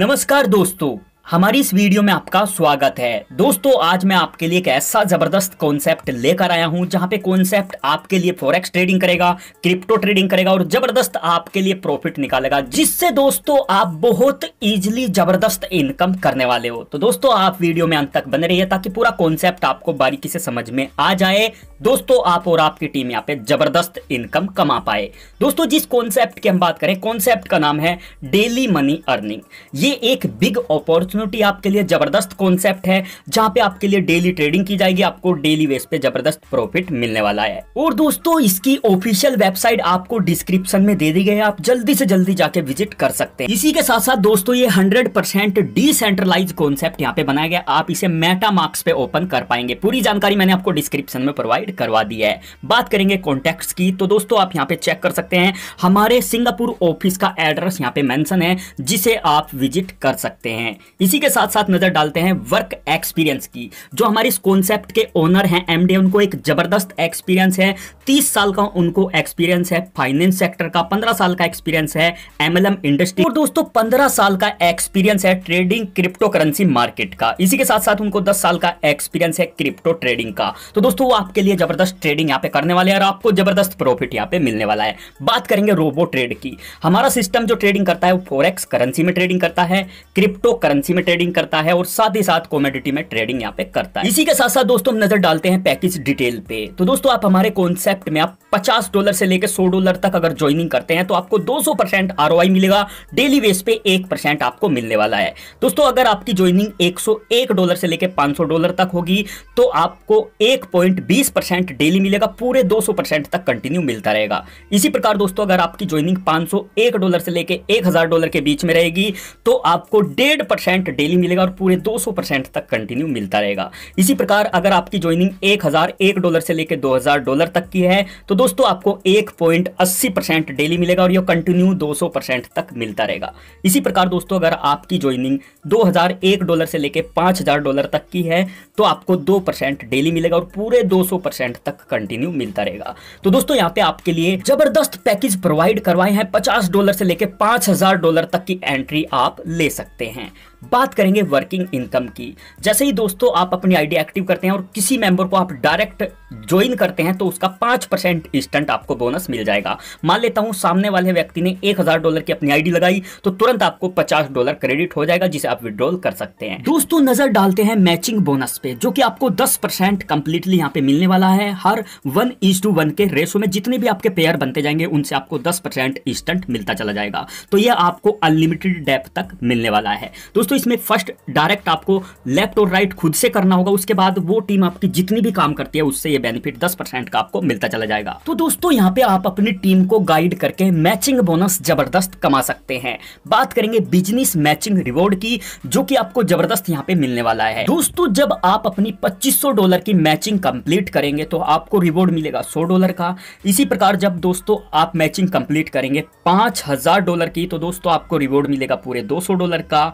नमस्कार दोस्तों हमारी इस वीडियो में आपका स्वागत है दोस्तों आज मैं आपके लिए एक ऐसा ज़बरदस्त कॉन्सेप्ट लेकर आया हूं जहां पे कॉन्सेप्ट आपके लिए फॉरेक्स ट्रेडिंग करेगा क्रिप्टो ट्रेडिंग करेगा और ज़बरदस्त आपके लिए प्रॉफिट निकालेगा जिससे दोस्तों आप बहुत इजीली ज़बरदस्त इनकम करने वाले हो तो दोस्तों आप वीडियो में अंत तक बने रहिए ताकि पूरा कॉन्सेप्ट आपको बारीकी से समझ में आ जाए दोस्तों आप और आपकी टीम यहाँ पे ज़बरदस्त इनकम कमा पाए दोस्तों जिस कॉन्सेप्ट की हम बात करें कॉन्सेप्ट का नाम है डेली मनी अर्निंग ये एक बिग अपॉर्चुनिटी अपॉर्चुनिटी आपके लिए जबरदस्त कॉन्सेप्ट है जहाँ पे आपके लिए डेली ट्रेडिंग की जाएगी आपको डेली बेस पे जबरदस्त प्रॉफिट मिलने वाला है और दोस्तों इसकी ऑफिशियल वेबसाइट आपको डिस्क्रिप्शन में दे दी गई है आप जल्दी से जल्दी जाके विजिट कर सकते हैं इसी के साथ साथ दोस्तों ये हंड्रेड परसेंट डिसेंट्रलाइज कॉन्सेप्ट यहाँ पे बनाया गया आप इसे मेटा मार्क्स पे ओपन कर पाएंगे पूरी जानकारी मैंने आपको डिस्क्रिप्शन में प्रोवाइड करवा दी है बात करेंगे कॉन्टेक्ट की तो दोस्तों आप यहाँ पे चेक कर सकते हैं हमारे सिंगापुर ऑफिस का एड्रेस यहाँ पे मैंशन है जिसे आप विजिट कर सकते हैं इसी के साथ साथ नजर डालते हैं वर्क एक्सपीरियंस की जो हमारे इस कॉन्सेप्ट के ओनर हैं एमडी उनको एक जबरदस्त एक्सपीरियंस है तीस साल का उनको एक्सपीरियंस है फाइनेंस सेक्टर का पंद्रह साल का एक्सपीरियंस है एमएलएम इंडस्ट्री और दोस्तों पंद्रह साल का एक्सपीरियंस है ट्रेडिंग क्रिप्टो करेंसी मार्केट का इसी के साथ साथ उनको दस साल का एक्सपीरियंस है क्रिप्टो ट्रेडिंग का तो दोस्तों वो आपके लिए जबरदस्त ट्रेडिंग यहाँ पे करने वाले हैं और आपको जबरदस्त प्रॉफिट यहाँ पे मिलने वाला है बात करेंगे रोबो ट्रेड की हमारा सिस्टम जो ट्रेडिंग करता है वो फोरेक्स करेंसी में ट्रेडिंग करता है क्रिप्टो करेंसी कमोडिटी में ट्रेडिंग करता है और साथ ही साथ कॉमोडिटी में ट्रेडिंग यहाँ पे करता है इसी के साथ साथ दोस्तों हम नजर डालते हैं पैकेज डिटेल पे तो दोस्तों आप हमारे कॉन्सेप्ट में आप पचास डॉलर से लेकर सौ डॉलर तक अगर ज्वाइनिंग करते हैं तो आपको दो सौ परसेंट आरओआई मिलेगा डेली बेस पे एक परसेंट आपको मिलने वाला है दोस्तों अगर आपकी ज्वाइनिंग एक सौ एक डॉलर से लेकर पांच सौ डॉलर तक होगी तो आपको एक पॉइंट बीस परसेंट डेली मिलेगा पूरे दो सौ परसेंट तक कंटिन्यू मिलता रहेगा इसी प्रकार दोस्तों अगर आपकी ज्वाइनिंग पांच सौ एक डॉलर से लेकर एक हजार डॉलर के बीच में रहेगी तो आपको डेढ़ परसेंट डेली मिलेगा और पूरे 200 परसेंट तक कंटिन्यू मिलता रहेगा इसी प्रकार अगर आपकी ज्वाइनिंग एक हजार एक डॉलर से लेकर दो हजार डॉलर तक की है तो दोस्तों आपको एक पॉइंट अस्सी परसेंट डेली मिलेगा और यह कंटिन्यू दो सौ परसेंट तक मिलता रहेगा इसी प्रकार दोस्तों अगर आपकी ज्वाइनिंग दो हजार एक डॉलर से लेकर पांच हजार डॉलर तक की है तो आपको दो परसेंट डेली मिलेगा और पूरे दो सौ परसेंट तक कंटिन्यू मिलता रहेगा तो दोस्तों यहाँ पे आपके लिए जबरदस्त पैकेज प्रोवाइड करवाए हैं पचास डॉलर से लेकर पांच हजार डॉलर तक की एंट्री आप ले सकते हैं बात करेंगे वर्किंग इनकम की जैसे ही दोस्तों आप अपनी आईडी एक्टिव करते हैं और किसी मेंबर को आप डायरेक्ट ज्वाइन करते हैं तो उसका पांच परसेंट इंस्टेंट आपको बोनस मिल जाएगा मान लेता हूं सामने वाले व्यक्ति ने एक हज़ार डॉलर की अपनी आईडी लगाई तो तुरंत आपको पचास डॉलर क्रेडिट हो जाएगा जिसे आप विद्रॉल कर सकते हैं दोस्तों नजर डालते हैं मैचिंग बोनस पे जो कि आपको दस परसेंट कंप्लीटली यहाँ पे मिलने वाला है हर वन इज टू वन के रेशो में जितने भी आपके पेयर बनते जाएंगे उनसे आपको दस परसेंट इंस्टेंट मिलता चला जाएगा तो यह आपको अनलिमिटेड डेप तक मिलने वाला है दोस्तों दोस्तों इसमें फर्स्ट डायरेक्ट आपको लेफ्ट और राइट खुद से करना होगा उसके बाद वो टीम आपकी जितनी भी काम करती है उससे ये बेनिफिट दस परसेंट का आपको मिलता चला जाएगा तो दोस्तों यहाँ पे आप अपनी टीम को गाइड करके मैचिंग बोनस जबरदस्त कमा सकते हैं बात करेंगे बिजनेस मैचिंग रिवॉर्ड की जो की आपको जबरदस्त यहाँ पे मिलने वाला है दोस्तों जब आप अपनी पच्चीस डॉलर की मैचिंग कंप्लीट करेंगे तो आपको रिवॉर्ड मिलेगा सौ डॉलर का इसी प्रकार जब दोस्तों आप मैचिंग कंप्लीट करेंगे पांच डॉलर की तो दोस्तों आपको रिवॉर्ड मिलेगा पूरे 200 डॉलर का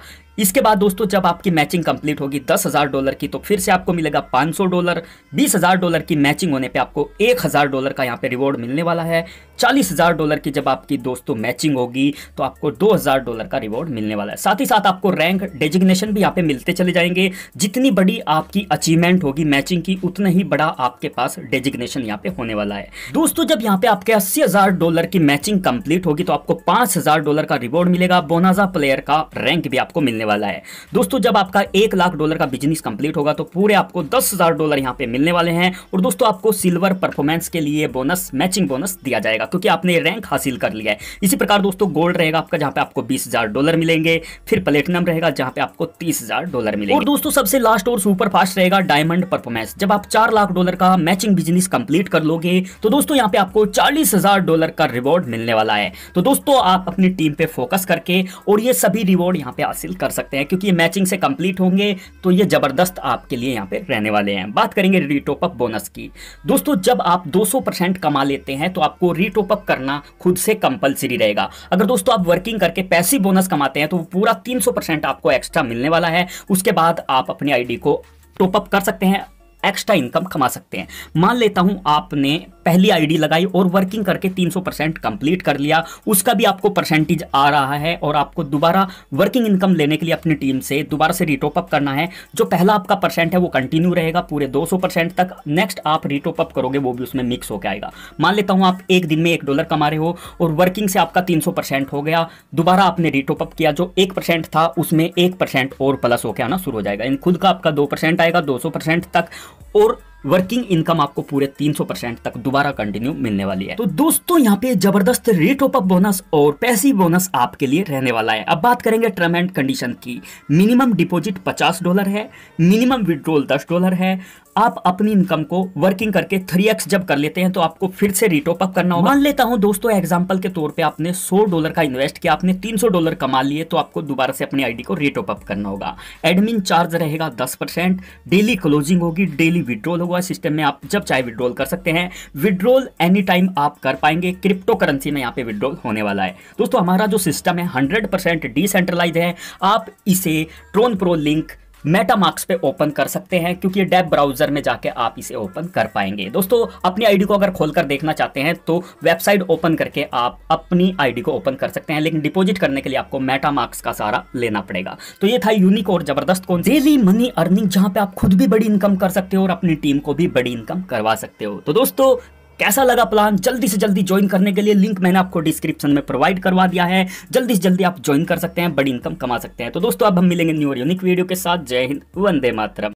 इसके बाद दोस्तों जब आपकी मैचिंग कंप्लीट होगी दस हज़ार डॉलर की तो फिर से आपको मिलेगा पांच सौ डॉलर बीस हज़ार डॉलर की मैचिंग होने पे आपको एक हज़ार डॉलर का यहाँ पे रिवॉर्ड मिलने वाला है चालीस हज़ार डॉलर की जब आपकी दोस्तों मैचिंग होगी तो आपको दो हज़ार डॉलर का रिवॉर्ड मिलने वाला है साथ ही साथ आपको रैंक डेजिग्नेशन भी यहाँ पे मिलते चले जाएंगे जितनी बड़ी आपकी अचीवमेंट होगी मैचिंग की उतना ही बड़ा आपके पास डेजिग्नेशन यहाँ पे होने वाला है दोस्तों जब यहाँ पे आपके अस्सी डॉलर की मैचिंग कंप्लीट होगी तो आपको पांच डॉलर का रिवॉर्ड मिलेगा बोनाजा प्लेयर का रैंक भी आपको मिलने वाला है दोस्तों जब आपका एक लाख डॉलर का बिजनेस कंप्लीट होगा तो पूरे आपको दस डॉलर यहाँ पे मिलने वाले हैं और दोस्तों आपको सिल्वर परफॉर्मेंस के लिए बोनस मैचिंग बोनस दिया जाएगा क्योंकि आपने रैंक हासिल कर लिया है इसी प्रकार दोस्तों गोल्ड रहेगा आपका जहां पे आपको बीस हजार डॉलर मिलेंगे फिर प्लेटिनम रहेगा जहां पे आपको तीस हजार डॉलर मिलेंगे और दोस्तों सबसे लास्ट और सुपर फास्ट रहेगा डायमंड परफॉर्मेंस जब आप चार लाख डॉलर का मैचिंग बिजनेस कंप्लीट कर लोगे तो दोस्तों यहाँ पे आपको चालीस डॉलर का रिवॉर्ड मिलने वाला है तो दोस्तों आप अपनी टीम पे फोकस करके और ये सभी रिवॉर्ड यहाँ पे हासिल कर सकते हैं क्योंकि ये मैचिंग से कंप्लीट होंगे तो ये जबरदस्त आपके लिए यहाँ पे रहने वाले हैं बात करेंगे रीटोपअप बोनस की दोस्तों जब आप 200 परसेंट कमा लेते हैं तो आपको रीटो अप करना खुद से कंपलसरी रहेगा अगर दोस्तों आप वर्किंग करके पैसे बोनस कमाते हैं तो पूरा 300 परसेंट आपको एक्स्ट्रा मिलने वाला है उसके बाद आप अपनी आईडी को टॉपअप कर सकते हैं एक्स्ट्रा इनकम कमा सकते हैं मान लेता हूं आपने पहली आईडी लगाई और वर्किंग करके 300 परसेंट कंप्लीट कर लिया उसका भी आपको परसेंटेज आ रहा है और आपको दोबारा वर्किंग इनकम लेने के लिए अपनी टीम से दोबारा से रिटोपअप करना है जो पहला आपका परसेंट है वो कंटिन्यू रहेगा पूरे 200 परसेंट तक नेक्स्ट आप रिटोपअप करोगे वो भी उसमें मिक्स होकर आएगा मान लेता हूँ आप एक दिन में एक डॉलर कमा रहे हो और वर्किंग से आपका तीन हो गया दोबारा आपने रिटोपअप किया जो एक था उसमें एक और प्लस होकर आना शुरू हो जाएगा इन खुद का आपका दो आएगा दो तक और वर्किंग इनकम आपको पूरे 300 परसेंट तक दोबारा कंटिन्यू मिलने वाली है तो दोस्तों यहाँ पे जबरदस्त रेट ऑफ बोनस और पैसिव बोनस आपके लिए रहने वाला है अब बात करेंगे टर्म एंड कंडीशन की मिनिमम डिपॉजिट 50 डॉलर है मिनिमम विड्रोल 10 डॉलर है आप अपनी इनकम को वर्किंग करके थ्री एक्स जब कर लेते हैं तो आपको फिर से रिटॉप अप करना होगा मान लेता हूं दोस्तों एग्जांपल के तौर पे आपने 100 डॉलर का इन्वेस्ट किया आपने 300 डॉलर कमा लिए तो आपको दोबारा से अपनी आईडी को रिटॉप अप करना होगा एडमिन चार्ज रहेगा दस परसेंट डेली क्लोजिंग होगी डेली विड्रॉल होगा सिस्टम में आप जब चाहे विड्रॉल कर सकते हैं विड्रॉल एनी टाइम आप कर पाएंगे क्रिप्टो करेंसी में यहाँ पे विड्रॉल होने वाला है दोस्तों हमारा जो सिस्टम है हंड्रेड परसेंट डिसेंट्रलाइज है आप इसे ट्रोन प्रो लिंक मेटामार्क्स पे ओपन कर सकते हैं क्योंकि ये डेब ब्राउजर में जाके आप इसे ओपन कर पाएंगे दोस्तों अपनी आईडी को अगर खोलकर देखना चाहते हैं तो वेबसाइट ओपन करके आप अपनी आईडी को ओपन कर सकते हैं लेकिन डिपॉजिट करने के लिए आपको मेटामार्क्स का सारा लेना पड़ेगा तो ये था यूनिक और जबरदस्त कौन डेली मनी अर्निंग जहां पे आप खुद भी बड़ी इनकम कर सकते हो और अपनी टीम को भी बड़ी इनकम करवा सकते हो तो दोस्तों कैसा लगा प्लान जल्दी से जल्दी ज्वाइन करने के लिए लिंक मैंने आपको डिस्क्रिप्शन में प्रोवाइड करवा दिया है जल्दी से जल्दी आप ज्वाइन कर सकते हैं बड़ी इनकम कमा सकते हैं तो दोस्तों अब हम मिलेंगे न्यू यूनिक वीडियो के साथ जय हिंद वंदे मातरम